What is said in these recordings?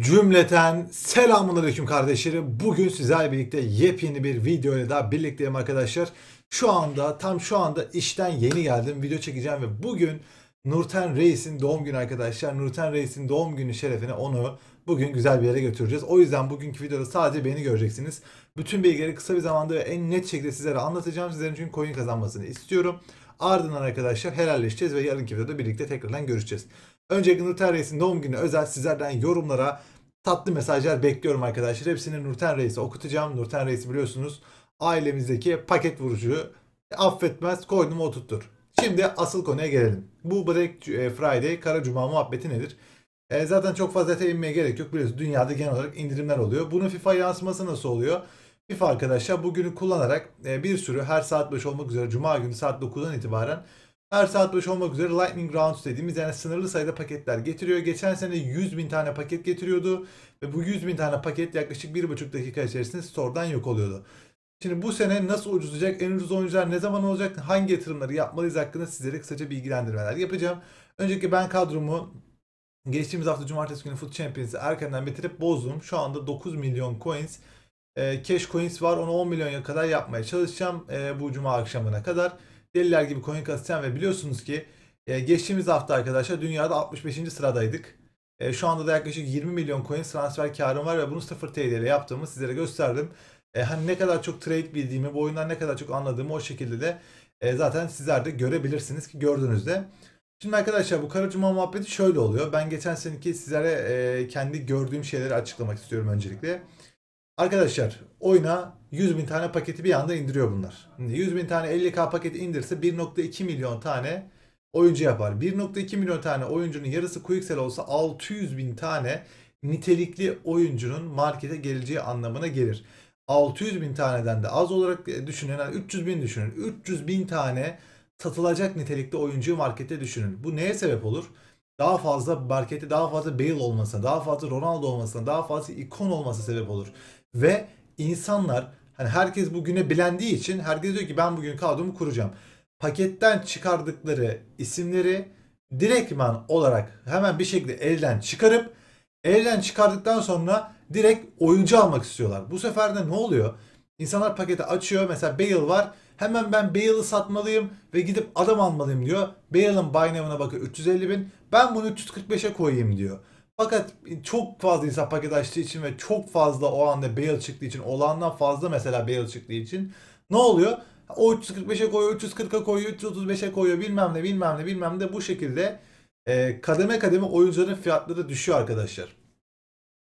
Cümleten selamun aleyküm kardeşlerim. Bugün sizlerle birlikte yepyeni bir video ile daha birlikteyim arkadaşlar. Şu anda tam şu anda işten yeni geldim. Video çekeceğim ve bugün Nurten Reis'in doğum günü arkadaşlar. Nurten Reis'in doğum günü şerefine onu bugün güzel bir yere götüreceğiz. O yüzden bugünkü videoda sadece beni göreceksiniz. Bütün bilgileri kısa bir zamanda ve en net şekilde sizlere anlatacağım. Sizlerin çünkü coin kazanmasını istiyorum. Ardından arkadaşlar helalleşeceğiz ve yarınki videoda birlikte tekrardan görüşeceğiz. Öncelikle Nurten Reis'in doğum günü özel sizlerden yorumlara tatlı mesajlar bekliyorum arkadaşlar. Hepsini Nurten Reis'e okutacağım. Nurten Reis'i biliyorsunuz ailemizdeki paket vurucu affetmez Koydum oturtur. Şimdi asıl konuya gelelim. Bu Black e, Friday Kara Cuma muhabbeti nedir? E, zaten çok fazla detaya inmeye gerek yok. Biliyorsunuz dünyada genel olarak indirimler oluyor. Bunun FIFA yansıması nasıl oluyor? FIFA arkadaşlar bugünü kullanarak e, bir sürü her saat 5 olmak üzere Cuma günü saat 9'dan itibaren her saat başı olmak üzere Lightning Rounds dediğimiz yani sınırlı sayıda paketler getiriyor. Geçen sene 100 bin tane paket getiriyordu ve bu 100 bin tane paket yaklaşık 1,5 dakika içerisinde store'dan yok oluyordu. Şimdi bu sene nasıl ucuzlayacak, en ucuz oyuncular ne zaman olacak, hangi yatırımları yapmalıyız hakkında sizlere kısaca bilgilendirmeler yapacağım. Önceki ben kadromu geçtiğimiz hafta cumartesi günü Foot Champions'i erkenden bitirip bozdum. Şu anda 9 milyon coins, e, cash coins var onu 10 milyonya kadar yapmaya çalışacağım e, bu cuma akşamına kadar deliler gibi Coin sistem ve biliyorsunuz ki e, geçtiğimiz hafta arkadaşlar dünyada 65. sıradaydık. E, şu anda da yaklaşık 20 milyon coin transfer karım var ve bunu 0 TL ile yaptığımı sizlere gösterdim. E, hani ne kadar çok trade bildiğimi, bu oyundan ne kadar çok anladığımı o şekilde de e, zaten sizler de görebilirsiniz ki gördünüz de. Şimdi arkadaşlar bu kara cuma muhabbeti şöyle oluyor. Ben geçen seneki sizlere e, kendi gördüğüm şeyleri açıklamak istiyorum öncelikle. Arkadaşlar oyuna 100 bin tane paketi bir anda indiriyor bunlar. 100 bin tane 50k paketi indirse 1.2 milyon tane oyuncu yapar. 1.2 milyon tane oyuncunun yarısı Quicksell olsa 600 bin tane nitelikli oyuncunun markete geleceği anlamına gelir. 600 bin taneden de az olarak düşünün. Yani 300 bin düşünün. 300 bin tane satılacak nitelikte oyuncuyu markete düşünün. Bu neye sebep olur? Daha fazla markette daha fazla Bale olmasına, daha fazla Ronaldo olmasına, daha fazla ikon olmasına sebep olur. Ve insanlar hani herkes bugüne bilendiği için herkes diyor ki ben bugün kadromu kuracağım. Paketten çıkardıkları isimleri direktmen olarak hemen bir şekilde elden çıkarıp elden çıkardıktan sonra direkt oyuncu almak istiyorlar. Bu sefer de ne oluyor? İnsanlar paketi açıyor. Mesela Bale var. Hemen ben Bale'ı satmalıyım ve gidip adam almalıyım diyor. Bale'ın buy now'ına bakıyor 350 bin. Ben bunu 345'e koyayım diyor. Fakat e, çok fazla insan paket açtığı için ve çok fazla o anda bail çıktığı için olağandan fazla mesela bail çıktığı için ne oluyor? O 345'e koyuyor, 340'a koyuyor, 335'e koyuyor bilmem ne bilmem ne bilmem ne bu şekilde e, kademe kademe oyuncuların fiyatları düşüyor arkadaşlar.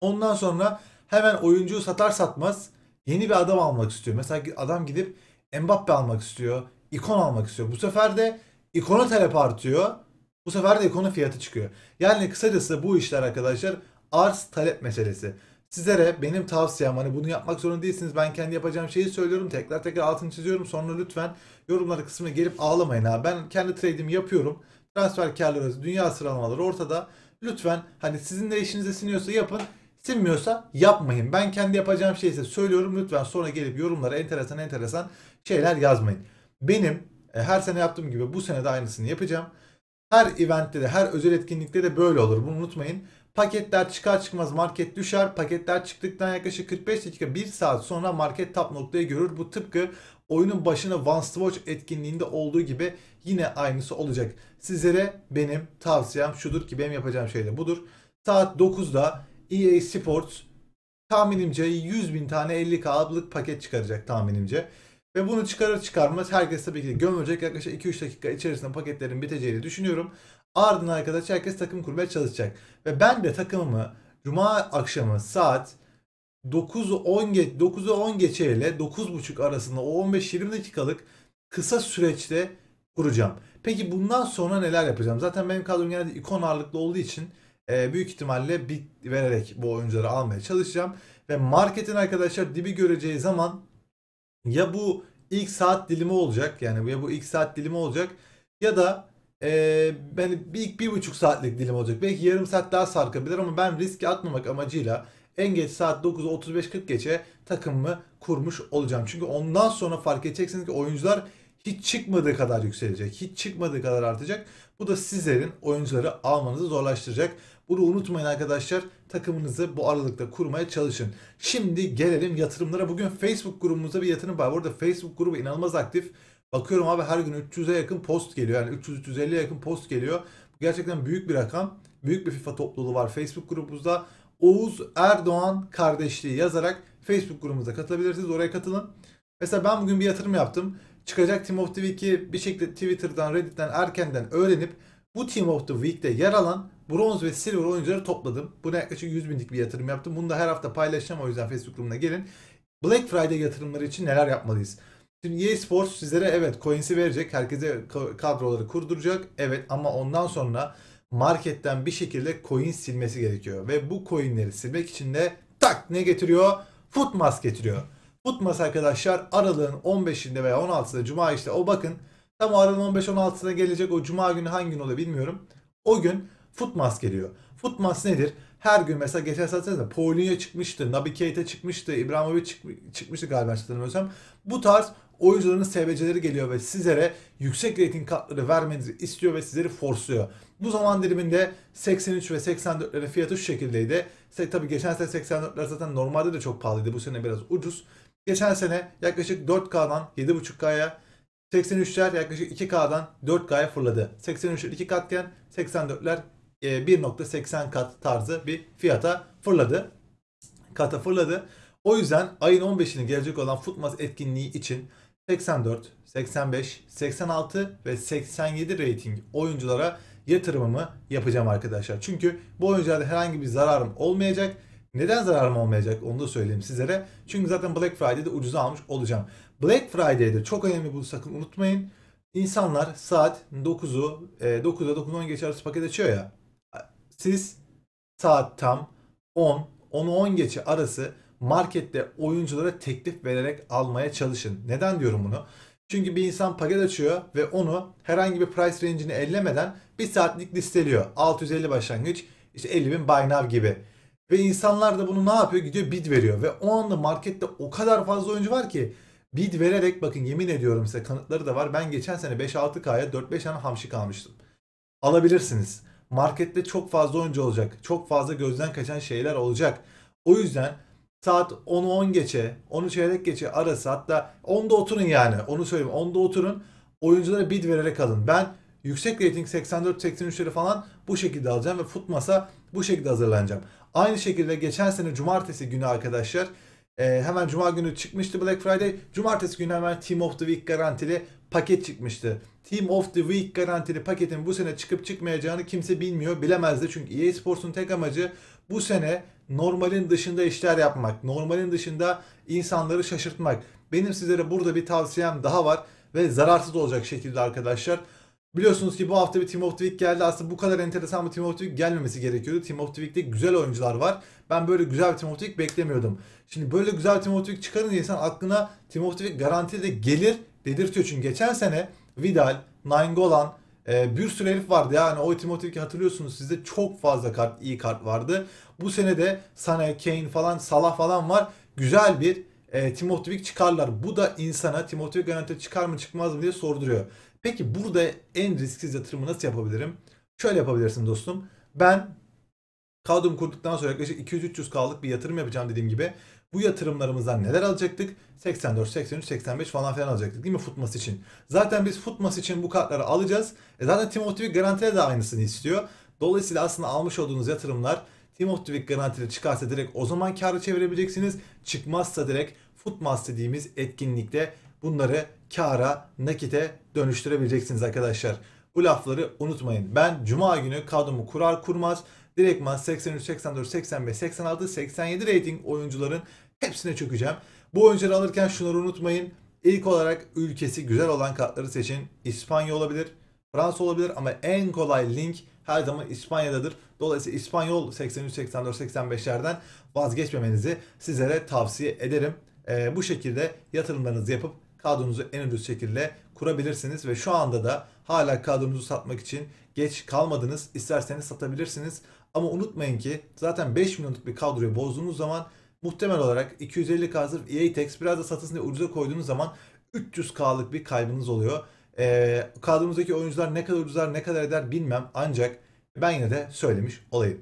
Ondan sonra hemen oyuncuyu satar satmaz yeni bir adam almak istiyor. Mesela adam gidip Mbappe almak istiyor, ikon almak istiyor. Bu sefer de ikona talep artıyor. Bu sefer de konu fiyatı çıkıyor. Yani kısacası bu işler arkadaşlar arz talep meselesi. Sizlere benim tavsiyem hani bunu yapmak zorunda değilsiniz. Ben kendi yapacağım şeyi söylüyorum. Tekrar tekrar altını çiziyorum. Sonra lütfen yorumlar kısmına gelip ağlamayın abi. Ben kendi trade'imi yapıyorum. Transfer karlarınız, dünya sıralamaları ortada. Lütfen hani sizin de işinize siniyorsa yapın. Sinmiyorsa yapmayın. Ben kendi yapacağım şeyse söylüyorum. Lütfen sonra gelip yorumlara enteresan enteresan şeyler yazmayın. Benim e, her sene yaptığım gibi bu sene de aynısını yapacağım. Her eventte de her özel etkinlikte de böyle olur. Bunu unutmayın. Paketler çıkar çıkmaz market düşer. Paketler çıktıktan yaklaşık 45 dakika 1 saat sonra market tap noktayı görür. Bu tıpkı oyunun başına Once Watch etkinliğinde olduğu gibi yine aynısı olacak. Sizlere benim tavsiyem şudur ki benim yapacağım şey de budur. Saat 9'da EA Sports tahminimce 100 bin tane 50 kablık paket çıkaracak tahminimce. Ve bunu çıkarır çıkarmaz herkes tabii ki gömülecek yaklaşık 2-3 dakika içerisinde paketlerin biteceğini düşünüyorum. Ardından arkadaş herkes takım kurmaya çalışacak. Ve ben de takımımı Cuma akşamı saat 9'u 10 geç 9'u 10 geçe ile 9.30 arasında o 15-20 dakikalık kısa süreçte kuracağım. Peki bundan sonra neler yapacağım? Zaten benim kadrom genelde ikon ağırlıklı olduğu için e, büyük ihtimalle bit vererek bu oyuncuları almaya çalışacağım. Ve marketin arkadaşlar dibi göreceği zaman ya bu ilk saat dilimi olacak. Yani ya bu ilk saat dilimi olacak ya da e, ben bir, ilk bir buçuk saatlik dilim olacak. Belki yarım saat daha sarkabilir ama ben riski atmamak amacıyla en geç saat 935 35-40 geçe takımımı kurmuş olacağım. Çünkü ondan sonra fark edeceksiniz ki oyuncular hiç çıkmadığı kadar yükselecek. Hiç çıkmadığı kadar artacak. Bu da sizlerin oyuncuları almanızı zorlaştıracak. Bunu unutmayın arkadaşlar. Takımınızı bu aralıkta kurmaya çalışın. Şimdi gelelim yatırımlara. Bugün Facebook grubumuzda bir yatırım var. Burada Facebook grubu inanılmaz aktif. Bakıyorum abi her gün 300'e yakın post geliyor. Yani 300-350'ye yakın post geliyor. Gerçekten büyük bir rakam. Büyük bir FIFA topluluğu var Facebook grubumuzda. Oğuz Erdoğan kardeşliği yazarak Facebook grubumuza katılabilirsiniz. Oraya katılın. Mesela ben bugün bir yatırım yaptım çıkacak Team of the Week'i bir şekilde Twitter'dan, Reddit'ten erkenden öğrenip bu Team of the Week'te yer alan bronz ve silver oyuncuları topladım. Buna yaklaşık 100 binlik bir yatırım yaptım. Bunu da her hafta paylaşacağım o yüzden Facebook grubuna gelin. Black Friday yatırımları için neler yapmalıyız? Şimdi EA Sports sizlere evet coins'i verecek. Herkese kadroları kurduracak. Evet ama ondan sonra marketten bir şekilde coin silmesi gerekiyor. Ve bu coinleri silmek için de tak ne getiriyor? Footmask getiriyor. Tutmaz arkadaşlar aralığın 15'inde veya 16'sında cuma işte o bakın. Tam aralığın 15-16'sına gelecek o cuma günü hangi gün oluyor bilmiyorum. O gün Futmas geliyor. Futmas nedir? Her gün mesela geçen satın Paulinho çıkmıştı, Nabi Keita çıkmıştı, İbrahimovic çıkmıştı galiba hatırlamıyorsam. Bu tarz oyuncuların SBC'leri geliyor ve sizlere yüksek rating katları vermenizi istiyor ve sizleri forsluyor. Bu zaman diliminde 83 ve 84'lerin fiyatı şu şekildeydi. Tabi geçen sene 84'ler zaten normalde de çok pahalıydı. Bu sene biraz ucuz. Geçen sene yaklaşık 4K'dan 7.5K'ya 83'ler yaklaşık 2K'dan 4K'ya fırladı. 83'ler 2 katken 84'ler 1.80 e, kat tarzı bir fiyata fırladı. Kata fırladı. O yüzden ayın 15'ini gelecek olan Futmas etkinliği için 84, 85, 86 ve 87 rating oyunculara yatırımımı yapacağım arkadaşlar. Çünkü bu oyuncularda herhangi bir zararım olmayacak neden zararım olmayacak onu da söyleyeyim sizlere. Çünkü zaten Black Friday'de ucuza almış olacağım. Black Friday'de çok önemli bu sakın unutmayın. İnsanlar saat 9'u 9'da 9-10 geçer arası paket açıyor ya. Siz saat tam 10, 10 10 geçi arası markette oyunculara teklif vererek almaya çalışın. Neden diyorum bunu? Çünkü bir insan paket açıyor ve onu herhangi bir price range'ini ellemeden bir saatlik listeliyor. 650 başlangıç, işte 50 bin buy now gibi. Ve insanlar da bunu ne yapıyor? Gidiyor bid veriyor. Ve o anda markette o kadar fazla oyuncu var ki bid vererek bakın yemin ediyorum size kanıtları da var. Ben geçen sene 5-6K'ya 4-5 tane hamşik kalmıştım. Alabilirsiniz. Markette çok fazla oyuncu olacak. Çok fazla gözden kaçan şeyler olacak. O yüzden saat 10'u 10 geçe, 10'u çeyrek geçe arası hatta 10'da oturun yani. Onu söyleyeyim. 10'da oturun. Oyunculara bid vererek alın. Ben yüksek rating 84-83'leri falan bu şekilde alacağım ve Futmas'a bu şekilde hazırlanacağım. Aynı şekilde geçen sene cumartesi günü arkadaşlar e, hemen cuma günü çıkmıştı Black Friday. Cumartesi günü hemen Team of the Week garantili paket çıkmıştı. Team of the Week garantili paketin bu sene çıkıp çıkmayacağını kimse bilmiyor. Bilemezdi çünkü EA Sports'un tek amacı bu sene normalin dışında işler yapmak. Normalin dışında insanları şaşırtmak. Benim sizlere burada bir tavsiyem daha var ve zararsız olacak şekilde arkadaşlar. Biliyorsunuz ki bu hafta bir Team of the Week geldi. Aslında bu kadar enteresan bir Team of the Week gelmemesi gerekiyordu. Team of the Week'te güzel oyuncular var. Ben böyle güzel bir Team of the Week beklemiyordum. Şimdi böyle güzel bir Team of the Week çıkarınca insan aklına Team of the Week garanti gelir dedirtiyor. Çünkü geçen sene Vidal, Nainggolan, e, bir sürü herif vardı yani o Team of the Week'i hatırlıyorsunuz sizde çok fazla kart iyi kart vardı. Bu sene de Sana, Kane falan, Salah falan var. Güzel bir e, Team of the Week çıkarlar. Bu da insana Team of the Week garanti çıkar mı çıkmaz mı diye sorduruyor. Peki burada en risksiz yatırımı nasıl yapabilirim? Şöyle yapabilirsin dostum. Ben kadromu kurduktan sonra yaklaşık 200-300 kaldık bir yatırım yapacağım dediğim gibi. Bu yatırımlarımızdan neler alacaktık? 84, 83, 85 falan filan alacaktık değil mi futması için? Zaten biz futması için bu kartları alacağız. E zaten Team of Tweak Garanti'de de aynısını istiyor. Dolayısıyla aslında almış olduğunuz yatırımlar Team of Tweak Garanti'de çıkarsa direkt o zaman karı çevirebileceksiniz. Çıkmazsa direkt Futmas dediğimiz etkinlikte bunları kara, nakite dönüştürebileceksiniz arkadaşlar. Bu lafları unutmayın. Ben cuma günü kadromu kurar kurmaz direktman 83, 84, 85, 86, 87 rating oyuncuların hepsine çökeceğim. Bu oyuncuları alırken şunları unutmayın. İlk olarak ülkesi güzel olan kartları seçin. İspanya olabilir, Fransa olabilir ama en kolay link her zaman İspanya'dadır. Dolayısıyla İspanyol 83, 84, 85'lerden vazgeçmemenizi sizlere tavsiye ederim. Ee, bu şekilde yatırımlarınızı yapıp kadronuzu en ucuz şekilde kurabilirsiniz ve şu anda da hala kadronuzu satmak için geç kalmadınız. İsterseniz satabilirsiniz. Ama unutmayın ki zaten 5 milyonluk bir kadroyu bozduğunuz zaman muhtemel olarak 250 kadar zırh EATEX biraz da satısını ucuza koyduğunuz zaman 300k'lık bir kaybınız oluyor. Ee, kadromuzdaki oyuncular ne kadar ucuzlar ne kadar eder bilmem ancak ben yine de söylemiş olayım.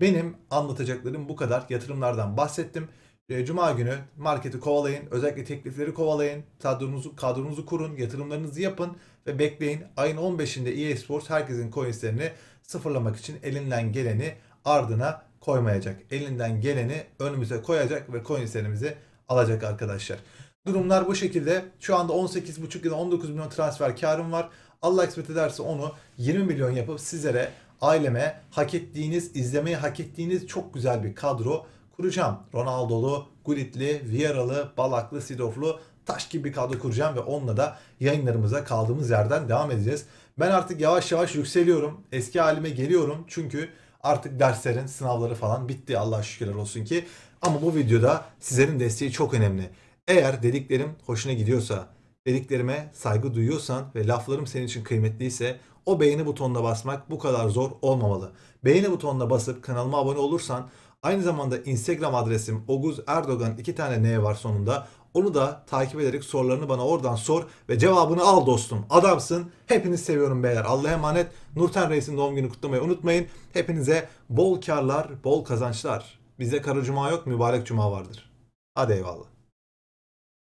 Benim anlatacaklarım bu kadar. Yatırımlardan bahsettim. E, cuma günü marketi kovalayın. Özellikle teklifleri kovalayın. Kadronuzu, kadronuzu kurun. Yatırımlarınızı yapın. Ve bekleyin. Ayın 15'inde EA Sports herkesin coinslerini sıfırlamak için elinden geleni ardına koymayacak. Elinden geleni önümüze koyacak ve coinslerimizi alacak arkadaşlar. Durumlar bu şekilde. Şu anda 18,5 ya 19 milyon transfer karım var. Allah kısmet ederse onu 20 milyon yapıp sizlere, aileme hak ettiğiniz, izlemeyi hak ettiğiniz çok güzel bir kadro kuracağım. Ronaldo'lu, Gullit'li, Vieira'lı, Balak'lı, Sidoflu, taş gibi bir kadro kuracağım ve onunla da yayınlarımıza kaldığımız yerden devam edeceğiz. Ben artık yavaş yavaş yükseliyorum. Eski halime geliyorum. Çünkü artık derslerin, sınavları falan bitti. Allah şükürler olsun ki. Ama bu videoda sizlerin desteği çok önemli. Eğer dediklerim hoşuna gidiyorsa, dediklerime saygı duyuyorsan ve laflarım senin için kıymetliyse o beğeni butonuna basmak bu kadar zor olmamalı. Beğeni butonuna basıp kanalıma abone olursan aynı zamanda Instagram adresim Oguz Erdoğan iki tane ne var sonunda. Onu da takip ederek sorularını bana oradan sor ve cevabını al dostum. Adamsın. Hepinizi seviyorum beyler. Allah'a emanet. Nurten Reis'in doğum günü kutlamayı unutmayın. Hepinize bol karlar, bol kazançlar. Bizde karı cuma yok, mübarek cuma vardır. Hadi eyvallah.